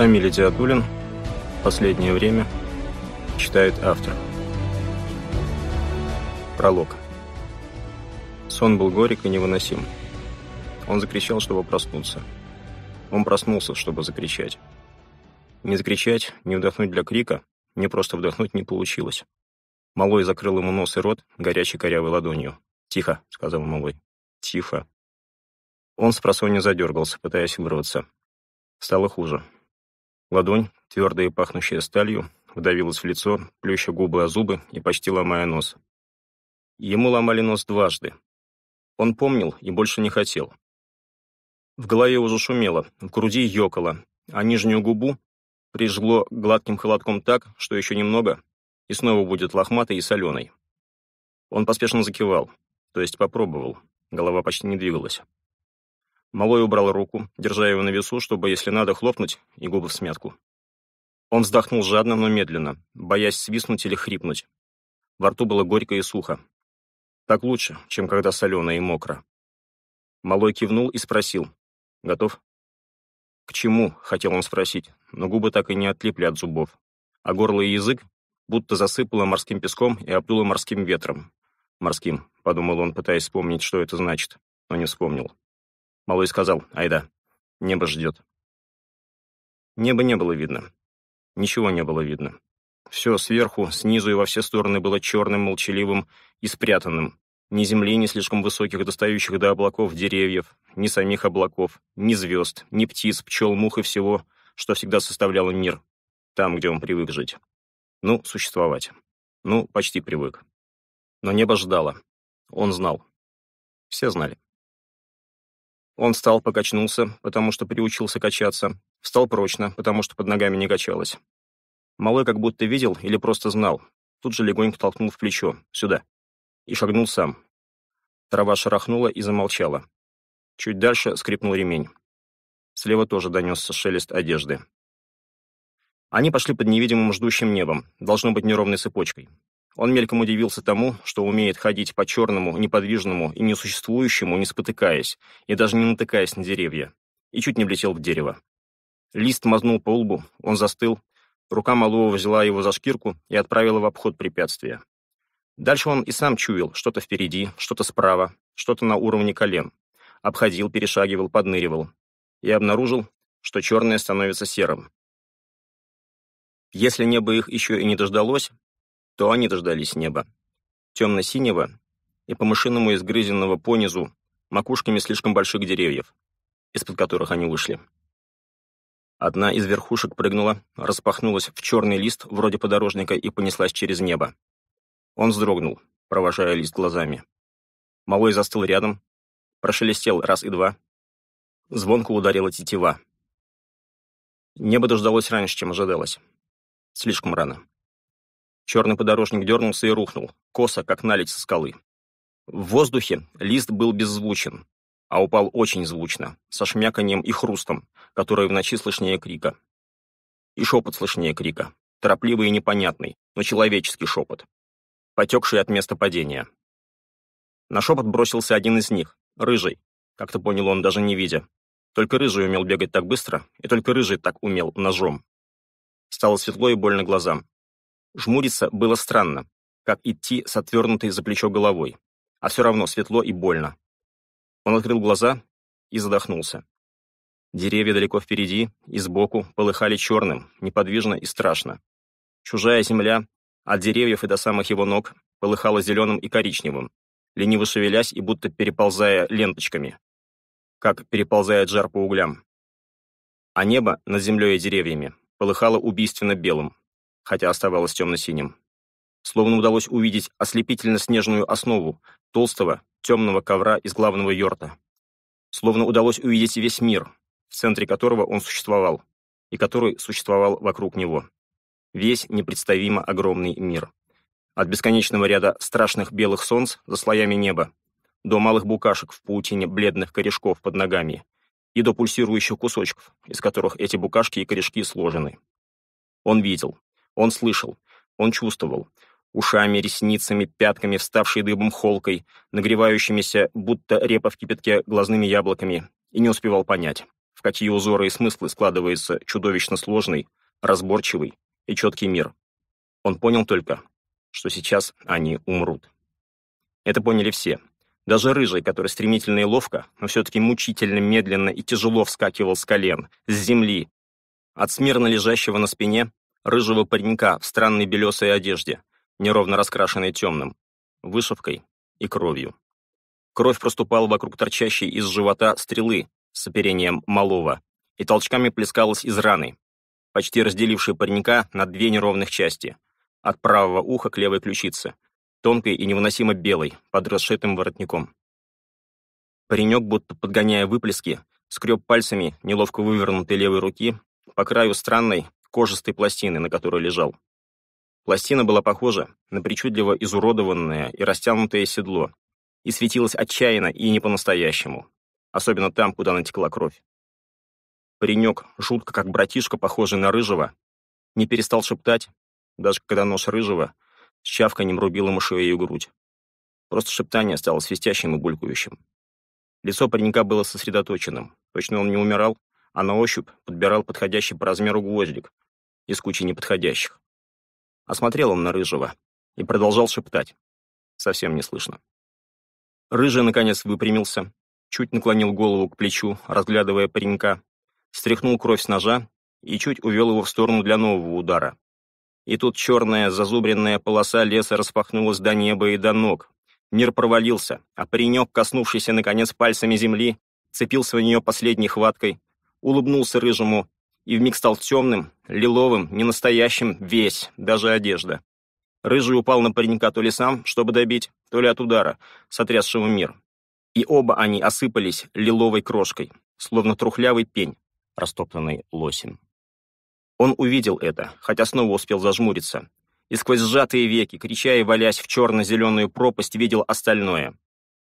Шамиль Идиатуллин «Последнее время» читает автор. Пролог. Сон был горек и невыносим. Он закричал, чтобы проснуться. Он проснулся, чтобы закричать. Не закричать, не вдохнуть для крика, не просто вдохнуть не получилось. Малой закрыл ему нос и рот горячей корявой ладонью. «Тихо», — сказал Малой. «Тихо». Он с просонья задергался, пытаясь вырваться. Стало хуже. Ладонь, твердая и пахнущая сталью, вдавилась в лицо, плюща губы о зубы и почти ломая нос. Ему ломали нос дважды. Он помнил и больше не хотел. В голове уже шумело, в груди ёкало, а нижнюю губу прижгло гладким холодком так, что еще немного, и снова будет лохматой и соленой. Он поспешно закивал, то есть попробовал. Голова почти не двигалась. Малой убрал руку, держа его на весу, чтобы, если надо, хлопнуть, и губы в смятку. Он вздохнул жадно, но медленно, боясь свистнуть или хрипнуть. Во рту было горько и сухо. Так лучше, чем когда солено и мокро. Малой кивнул и спросил. «Готов?» «К чему?» — хотел он спросить, но губы так и не отлипли от зубов. А горло и язык будто засыпало морским песком и обдуло морским ветром. «Морским», — подумал он, пытаясь вспомнить, что это значит, но не вспомнил. Малой сказал, айда, небо ждет. Неба не было видно. Ничего не было видно. Все сверху, снизу и во все стороны было черным, молчаливым и спрятанным. Ни земли, ни слишком высоких, достающих до облаков деревьев, ни самих облаков, ни звезд, ни птиц, пчел, мух и всего, что всегда составляло мир, там, где он привык жить. Ну, существовать. Ну, почти привык. Но небо ждало. Он знал. Все знали. Он встал, покачнулся, потому что приучился качаться. Встал прочно, потому что под ногами не качалось. Малой как будто видел или просто знал. Тут же легонько толкнул в плечо, сюда. И шагнул сам. Трава шарахнула и замолчала. Чуть дальше скрипнул ремень. Слева тоже донесся шелест одежды. Они пошли под невидимым ждущим небом, должно быть неровной цепочкой. Он мельком удивился тому, что умеет ходить по черному, неподвижному и несуществующему, не спотыкаясь, и даже не натыкаясь на деревья, и чуть не влетел в дерево. Лист мазнул по лбу, он застыл, рука малого взяла его за шкирку и отправила в обход препятствия. Дальше он и сам чуял что-то впереди, что-то справа, что-то на уровне колен. Обходил, перешагивал, подныривал. И обнаружил, что черное становится серым. Если небо их еще и не дождалось, то они дождались неба. Темно-синего и по машинному изгрызенного понизу макушками слишком больших деревьев, из-под которых они вышли. Одна из верхушек прыгнула, распахнулась в черный лист вроде подорожника и понеслась через небо. Он вздрогнул, провожая лист глазами. Малой застыл рядом, прошелестел раз и два. Звонко ударила тетива. Небо дождалось раньше, чем ожидалось. Слишком рано. Черный подорожник дернулся и рухнул, косо, как налить со скалы. В воздухе лист был беззвучен, а упал очень звучно, со шмяканием и хрустом, которые в ночи слышнее крика. И шепот слышнее крика, торопливый и непонятный, но человеческий шепот, потекший от места падения. На шепот бросился один из них, рыжий, как-то понял он, даже не видя. Только рыжий умел бегать так быстро, и только рыжий так умел ножом. Стало светло и больно глазам. Жмуриться было странно, как идти с отвернутой за плечо головой, а все равно светло и больно. Он открыл глаза и задохнулся. Деревья далеко впереди и сбоку полыхали черным, неподвижно и страшно. Чужая земля от деревьев и до самых его ног полыхала зеленым и коричневым, лениво шевелясь и будто переползая ленточками, как переползает жар по углям. А небо над землей и деревьями полыхало убийственно белым, хотя оставалось темно-синим. Словно удалось увидеть ослепительно-снежную основу толстого, темного ковра из главного йорта. Словно удалось увидеть весь мир, в центре которого он существовал, и который существовал вокруг него. Весь непредставимо огромный мир. От бесконечного ряда страшных белых солнц за слоями неба, до малых букашек в паутине бледных корешков под ногами, и до пульсирующих кусочков, из которых эти букашки и корешки сложены. Он видел. Он слышал, он чувствовал. Ушами, ресницами, пятками, вставшей дыбом холкой, нагревающимися, будто репа в кипятке, глазными яблоками, и не успевал понять, в какие узоры и смыслы складывается чудовищно сложный, разборчивый и четкий мир. Он понял только, что сейчас они умрут. Это поняли все. Даже Рыжий, который стремительно и ловко, но все-таки мучительно, медленно и тяжело вскакивал с колен, с земли, от смирно лежащего на спине рыжего паренька в странной белесой одежде, неровно раскрашенной темным, вышивкой и кровью. Кровь проступала вокруг торчащей из живота стрелы с оперением малого и толчками плескалась из раны, почти разделившей паренька на две неровных части, от правого уха к левой ключице, тонкой и невыносимо белой, под расшитым воротником. Паренек, будто подгоняя выплески, скреб пальцами неловко вывернутой левой руки по краю странной, кожистой пластины, на которой лежал. Пластина была похожа на причудливо изуродованное и растянутое седло и светилась отчаянно и не по-настоящему, особенно там, куда натекла кровь. Паренек, жутко как братишка, похожий на Рыжего, не перестал шептать, даже когда нож Рыжего с чавканием рубил ему шею и грудь. Просто шептание стало свистящим и булькающим. Лицо паренька было сосредоточенным. Точно он не умирал, а на ощупь подбирал подходящий по размеру гвоздик из кучи неподходящих. Осмотрел он на Рыжего и продолжал шептать. Совсем не слышно. Рыжий, наконец, выпрямился, чуть наклонил голову к плечу, разглядывая паренька, стряхнул кровь с ножа и чуть увел его в сторону для нового удара. И тут черная зазубренная полоса леса распахнулась до неба и до ног. Мир провалился, а паренек, коснувшийся, наконец, пальцами земли, цепился в нее последней хваткой, улыбнулся рыжему, и вмиг стал темным, лиловым, ненастоящим весь, даже одежда. Рыжий упал на паренька то ли сам, чтобы добить, то ли от удара, сотрясшего мир. И оба они осыпались лиловой крошкой, словно трухлявый пень, растоптанный лосем. Он увидел это, хотя снова успел зажмуриться. И сквозь сжатые веки, крича и валясь в черно-зеленую пропасть, видел остальное.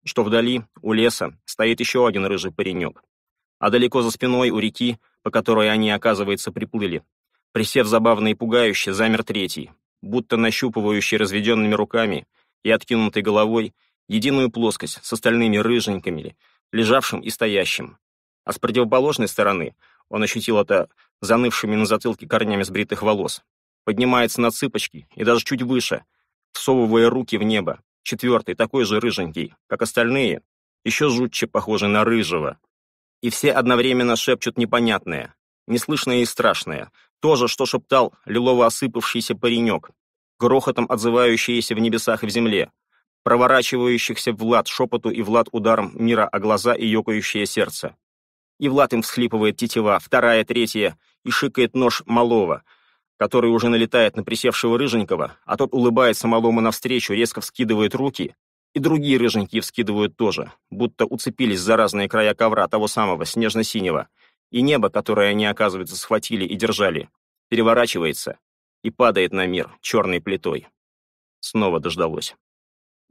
Что вдали, у леса, стоит еще один рыжий паренек, а далеко за спиной у реки, по которой они, оказывается, приплыли. Присев забавно и пугающе, замер третий, будто нащупывающий разведенными руками и откинутой головой единую плоскость с остальными рыженькими, лежавшим и стоящим. А с противоположной стороны он ощутил это занывшими на затылке корнями сбритых волос. Поднимается на цыпочки и даже чуть выше, всовывая руки в небо. Четвертый, такой же рыженький, как остальные, еще жутче похожий на рыжего, и все одновременно шепчут непонятное, неслышное и страшное, то же, что шептал лилово осыпавшийся паренек, грохотом отзывающиеся в небесах и в земле, проворачивающихся Влад шепоту и Влад ударом мира о глаза и ёкающее сердце. И Влад им всхлипывает тетива, вторая, третья, и шикает нож малого, который уже налетает на присевшего Рыженького, а тот улыбается малому навстречу, резко вскидывает руки и другие рыженьки вскидывают тоже, будто уцепились за разные края ковра того самого, снежно-синего. И небо, которое они, оказывается, схватили и держали, переворачивается и падает на мир черной плитой. Снова дождалось.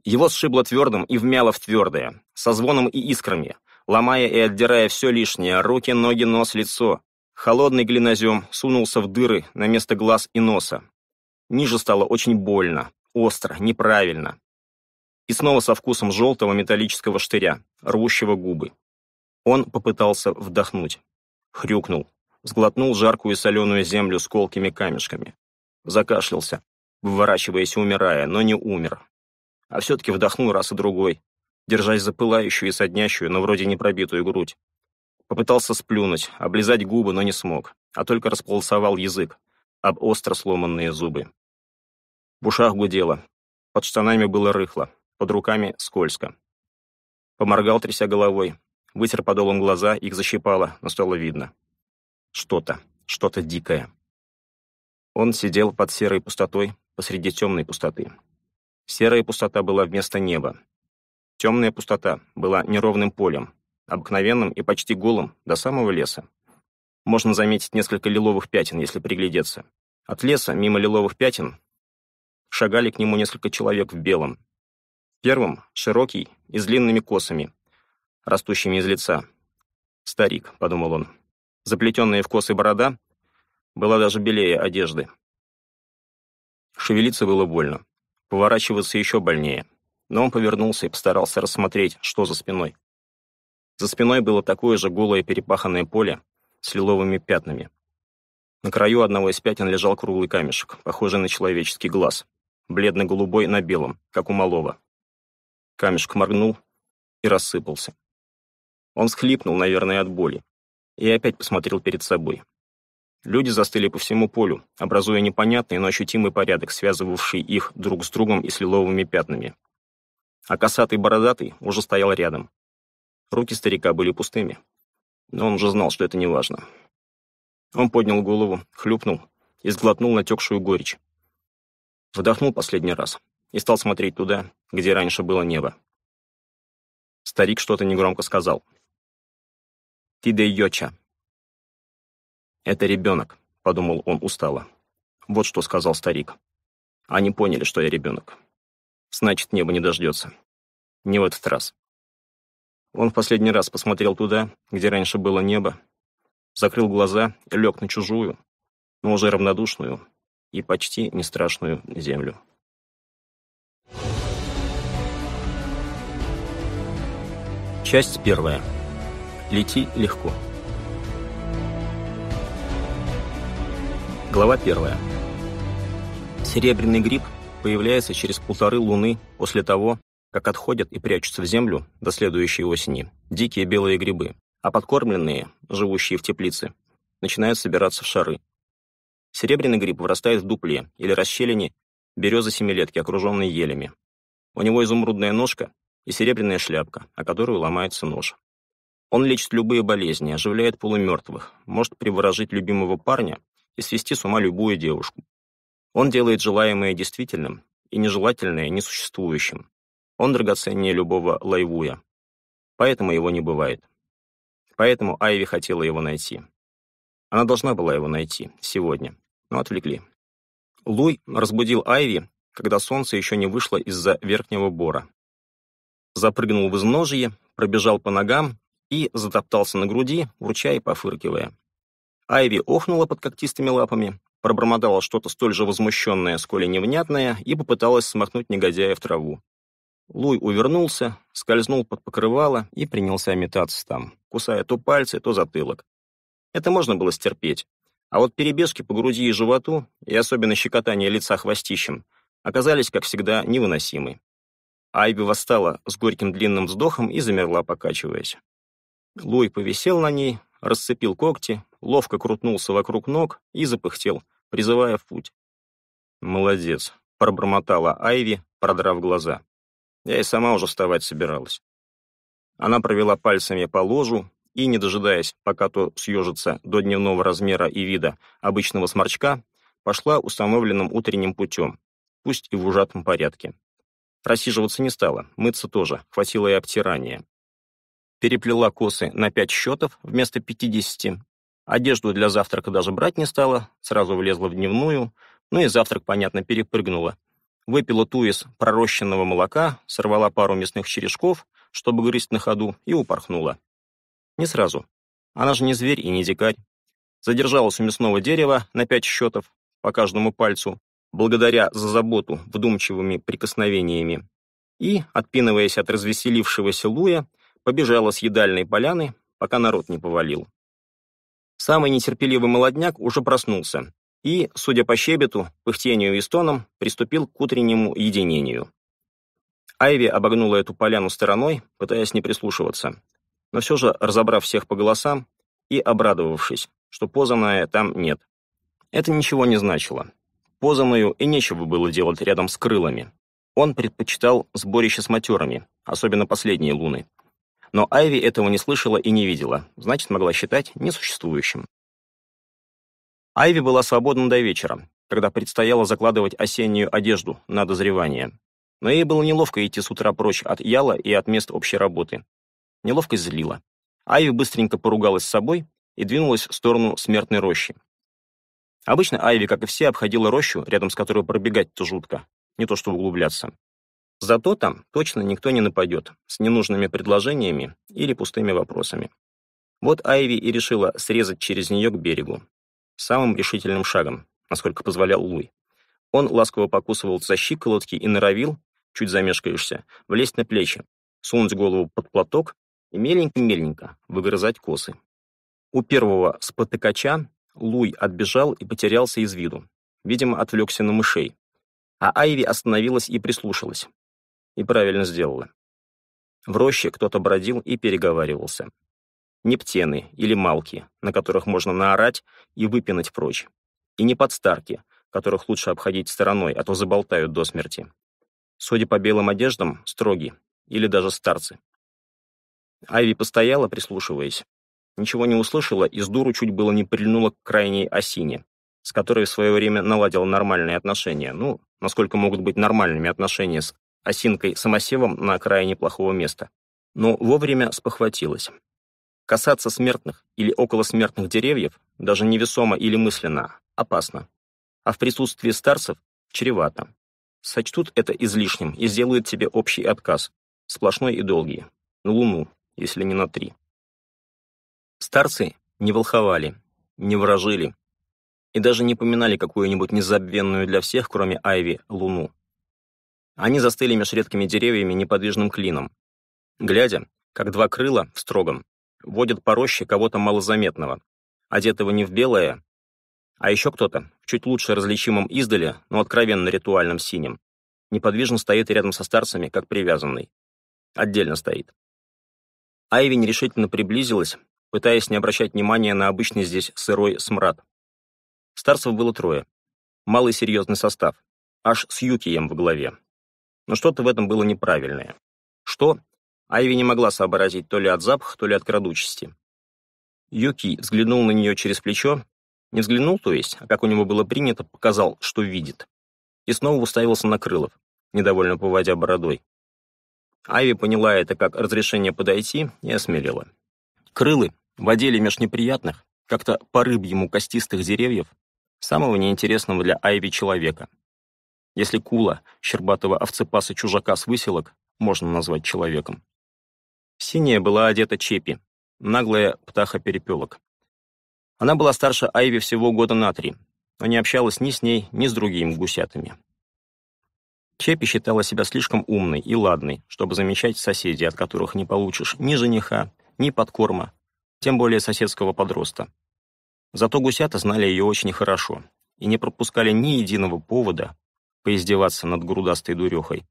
Его сшибло твердым и вмяло в твердое, со звоном и искрами, ломая и отдирая все лишнее, руки, ноги, нос, лицо. Холодный глинозем сунулся в дыры на место глаз и носа. Ниже стало очень больно, остро, неправильно. И снова со вкусом желтого металлического штыря, рвущего губы. Он попытался вдохнуть. Хрюкнул. Сглотнул жаркую соленую землю с колкими камешками. Закашлялся, выворачиваясь умирая, но не умер. А все-таки вдохнул раз и другой, держась за пылающую и соднящую, но вроде не пробитую грудь. Попытался сплюнуть, облизать губы, но не смог, а только располосовал язык об остро сломанные зубы. В ушах гудело, под штанами было рыхло, под руками скользко. Поморгал, тряся головой, вытер подолом глаза, их защипало, но стало видно. Что-то, что-то дикое. Он сидел под серой пустотой посреди темной пустоты. Серая пустота была вместо неба. Темная пустота была неровным полем, обыкновенным и почти голым, до самого леса. Можно заметить несколько лиловых пятен, если приглядеться. От леса, мимо лиловых пятен, шагали к нему несколько человек в белом, Первым — широкий и с длинными косами, растущими из лица. «Старик», — подумал он. Заплетенная в косы борода была даже белее одежды. Шевелиться было больно, поворачиваться еще больнее. Но он повернулся и постарался рассмотреть, что за спиной. За спиной было такое же голое перепаханное поле с лиловыми пятнами. На краю одного из пятен лежал круглый камешек, похожий на человеческий глаз, бледно-голубой на белом, как у малого. Камешек моргнул и рассыпался. Он схлипнул, наверное, от боли, и опять посмотрел перед собой. Люди застыли по всему полю, образуя непонятный, но ощутимый порядок, связывавший их друг с другом и с лиловыми пятнами. А косатый бородатый уже стоял рядом. Руки старика были пустыми, но он уже знал, что это не важно. Он поднял голову, хлюпнул и сглотнул натекшую горечь. Вдохнул последний раз, и стал смотреть туда, где раньше было небо. Старик что-то негромко сказал. «Тидейоча». «Это ребенок», — подумал он устало. Вот что сказал старик. Они поняли, что я ребенок. Значит, небо не дождется. Не в этот раз. Он в последний раз посмотрел туда, где раньше было небо, закрыл глаза и лег на чужую, но уже равнодушную и почти не страшную землю. Часть первая. Лети легко. Глава первая. Серебряный гриб появляется через полторы луны после того, как отходят и прячутся в землю до следующей осени дикие белые грибы, а подкормленные, живущие в теплице, начинают собираться в шары. Серебряный гриб вырастает в дупле или расщелине березы семилетки, окруженной елями. У него изумрудная ножка и серебряная шляпка, о которую ломается нож. Он лечит любые болезни, оживляет полумертвых, может приворожить любимого парня и свести с ума любую девушку. Он делает желаемое действительным и нежелательное несуществующим. Он драгоценнее любого лайвуя. Поэтому его не бывает. Поэтому Айви хотела его найти. Она должна была его найти сегодня, но отвлекли. Луй разбудил Айви, когда солнце еще не вышло из-за верхнего бора запрыгнул в изножье, пробежал по ногам и затоптался на груди, урча и пофыркивая. Айви охнула под когтистыми лапами, пробормотала что-то столь же возмущенное, сколь и невнятное, и попыталась смахнуть негодяя в траву. Луй увернулся, скользнул под покрывало и принялся метаться там, кусая то пальцы, то затылок. Это можно было стерпеть. А вот перебежки по груди и животу, и особенно щекотание лица хвостищем, оказались, как всегда, невыносимы. Айби восстала с горьким длинным вздохом и замерла, покачиваясь. Луи повисел на ней, расцепил когти, ловко крутнулся вокруг ног и запыхтел, призывая в путь. «Молодец», — пробормотала Айви, продрав глаза. «Я и сама уже вставать собиралась». Она провела пальцами по ложу и, не дожидаясь, пока то съежится до дневного размера и вида обычного сморчка, пошла установленным утренним путем, пусть и в ужатом порядке. Просиживаться не стала, мыться тоже, хватило и обтирания. Переплела косы на пять счетов вместо пятидесяти. Одежду для завтрака даже брать не стала, сразу влезла в дневную, ну и завтрак, понятно, перепрыгнула. Выпила ту из пророщенного молока, сорвала пару мясных черешков, чтобы грызть на ходу, и упорхнула. Не сразу. Она же не зверь и не дикарь. Задержалась у мясного дерева на пять счетов по каждому пальцу, благодаря за заботу вдумчивыми прикосновениями, и, отпинываясь от развеселившегося Луя, побежала с едальной поляны, пока народ не повалил. Самый нетерпеливый молодняк уже проснулся и, судя по щебету, пыхтению и стонам, приступил к утреннему единению. Айви обогнула эту поляну стороной, пытаясь не прислушиваться, но все же разобрав всех по голосам и обрадовавшись, что позанное там нет. Это ничего не значило позанную и нечего было делать рядом с крылами. Он предпочитал сборище с матерами, особенно последние луны. Но Айви этого не слышала и не видела, значит, могла считать несуществующим. Айви была свободна до вечера, когда предстояло закладывать осеннюю одежду на дозревание. Но ей было неловко идти с утра прочь от Яла и от мест общей работы. Неловкость злила. Айви быстренько поругалась с собой и двинулась в сторону смертной рощи, Обычно Айви, как и все, обходила рощу, рядом с которой пробегать-то жутко, не то что углубляться. Зато там точно никто не нападет с ненужными предложениями или пустыми вопросами. Вот Айви и решила срезать через нее к берегу. Самым решительным шагом, насколько позволял Луи. Он ласково покусывал за щиколотки и норовил, чуть замешкаешься, влезть на плечи, сунуть голову под платок и меленько-меленько выгрызать косы. У первого спотыкача Луй отбежал и потерялся из виду. Видимо, отвлекся на мышей. А Айви остановилась и прислушалась. И правильно сделала. В роще кто-то бродил и переговаривался. Не птены или малки, на которых можно наорать и выпинать прочь. И не подстарки, которых лучше обходить стороной, а то заболтают до смерти. Судя по белым одеждам, строги или даже старцы. Айви постояла, прислушиваясь, ничего не услышала и с дуру чуть было не прильнула к крайней осине, с которой в свое время наладила нормальные отношения. Ну, насколько могут быть нормальными отношения с осинкой-самосевом на крайне плохого места. Но вовремя спохватилась. Касаться смертных или околосмертных деревьев, даже невесомо или мысленно, опасно. А в присутствии старцев чревато. Сочтут это излишним и сделают тебе общий отказ, сплошной и долгий, на луну, если не на три. Старцы не волховали, не вражили и даже не поминали какую-нибудь незабвенную для всех, кроме Айви, луну. Они застыли меж редкими деревьями неподвижным клином, глядя, как два крыла в строгом водят по роще кого-то малозаметного, одетого не в белое, а еще кто-то, в чуть лучше различимом издали, но откровенно ритуальном синем, неподвижно стоит рядом со старцами, как привязанный. Отдельно стоит. Айви нерешительно приблизилась пытаясь не обращать внимания на обычный здесь сырой смрад. Старцев было трое. Малый серьезный состав. Аж с Юкием в голове. Но что-то в этом было неправильное. Что? Айви не могла сообразить то ли от запаха, то ли от крадучести. Юки взглянул на нее через плечо. Не взглянул, то есть, а как у него было принято, показал, что видит. И снова уставился на Крылов, недовольно поводя бородой. Айви поняла это как разрешение подойти и осмелила. Крылы, в отделе межнеприятных как-то по рыбьему костистых деревьев, самого неинтересного для Айви человека. Если кула, щербатого овцепаса-чужака с выселок, можно назвать человеком. Синяя была одета чепи, наглая птаха-перепелок. Она была старше Айви всего года на три, но не общалась ни с ней, ни с другими гусятами. Чепи считала себя слишком умной и ладной, чтобы замечать соседей, от которых не получишь ни жениха, ни подкорма, тем более соседского подроста. Зато гусята знали ее очень хорошо и не пропускали ни единого повода поиздеваться над грудастой дурехой.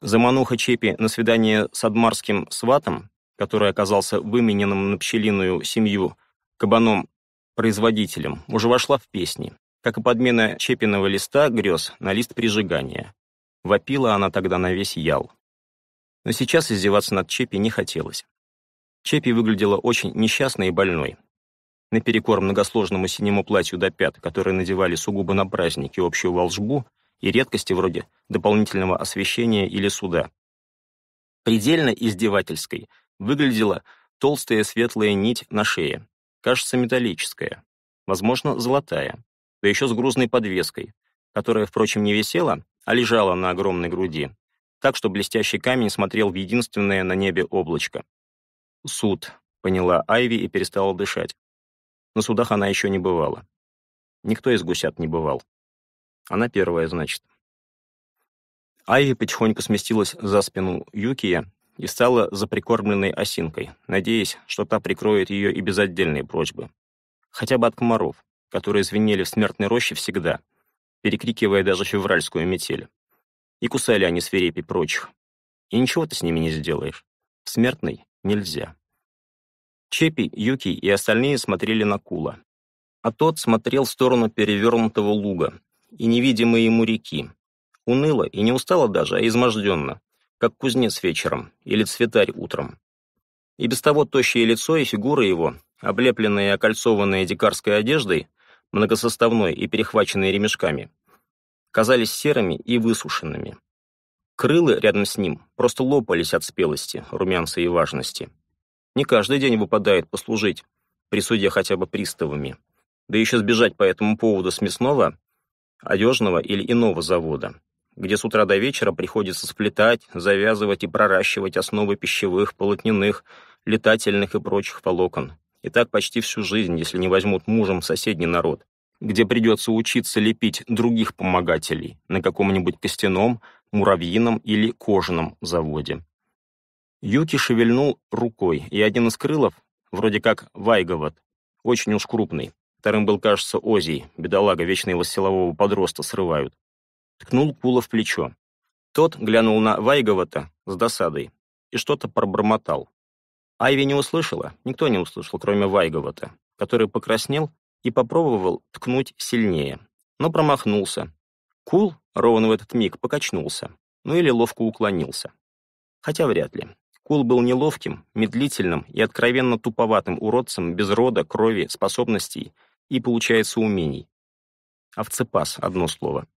Замануха Чепи на свидание с адмарским сватом, который оказался вымененным на пчелиную семью кабаном-производителем, уже вошла в песни, как и подмена чепиного листа грез на лист прижигания. Вопила она тогда на весь ял. Но сейчас издеваться над Чепи не хотелось. Чепи выглядела очень несчастной и больной. Наперекор многосложному синему платью до пят, которое надевали сугубо на праздники, общую волжбу и редкости вроде дополнительного освещения или суда. Предельно издевательской выглядела толстая светлая нить на шее, кажется, металлическая, возможно, золотая, да еще с грузной подвеской, которая, впрочем, не висела, а лежала на огромной груди, так что блестящий камень смотрел в единственное на небе облачко, суд», — поняла Айви и перестала дышать. На судах она еще не бывала. Никто из гусят не бывал. Она первая, значит. Айви потихоньку сместилась за спину Юкия и стала за прикормленной осинкой, надеясь, что та прикроет ее и без отдельной просьбы. Хотя бы от комаров, которые звенели в смертной роще всегда, перекрикивая даже февральскую метель. И кусали они свирепей прочих. И ничего ты с ними не сделаешь. В смертной нельзя. Чепи, Юки и остальные смотрели на Кула. А тот смотрел в сторону перевернутого луга и невидимой ему реки. Уныло и не устало даже, а изможденно, как кузнец вечером или цветарь утром. И без того тощее лицо и фигура его, облепленные и окольцованные дикарской одеждой, многосоставной и перехваченные ремешками, казались серыми и высушенными. Крылы рядом с ним просто лопались от спелости, румянца и важности. Не каждый день выпадает послужить, при суде хотя бы приставами. Да еще сбежать по этому поводу с мясного, одежного или иного завода, где с утра до вечера приходится сплетать, завязывать и проращивать основы пищевых, полотняных, летательных и прочих волокон. И так почти всю жизнь, если не возьмут мужем соседний народ, где придется учиться лепить других помогателей на каком-нибудь костяном, муравьином или кожаном заводе. Юки шевельнул рукой, и один из крылов, вроде как Вайговат, очень уж крупный, вторым был, кажется, Озий, бедолага, вечно его силового подроста срывают, ткнул Кула в плечо. Тот глянул на Вайговата с досадой и что-то пробормотал. Айви не услышала, никто не услышал, кроме Вайговата, который покраснел и попробовал ткнуть сильнее, но промахнулся. Кул Ровно в этот миг покачнулся, ну или ловко уклонился. Хотя вряд ли. Кул был неловким, медлительным и откровенно туповатым уродцем без рода, крови, способностей и, получается, умений. Овцепас — одно слово.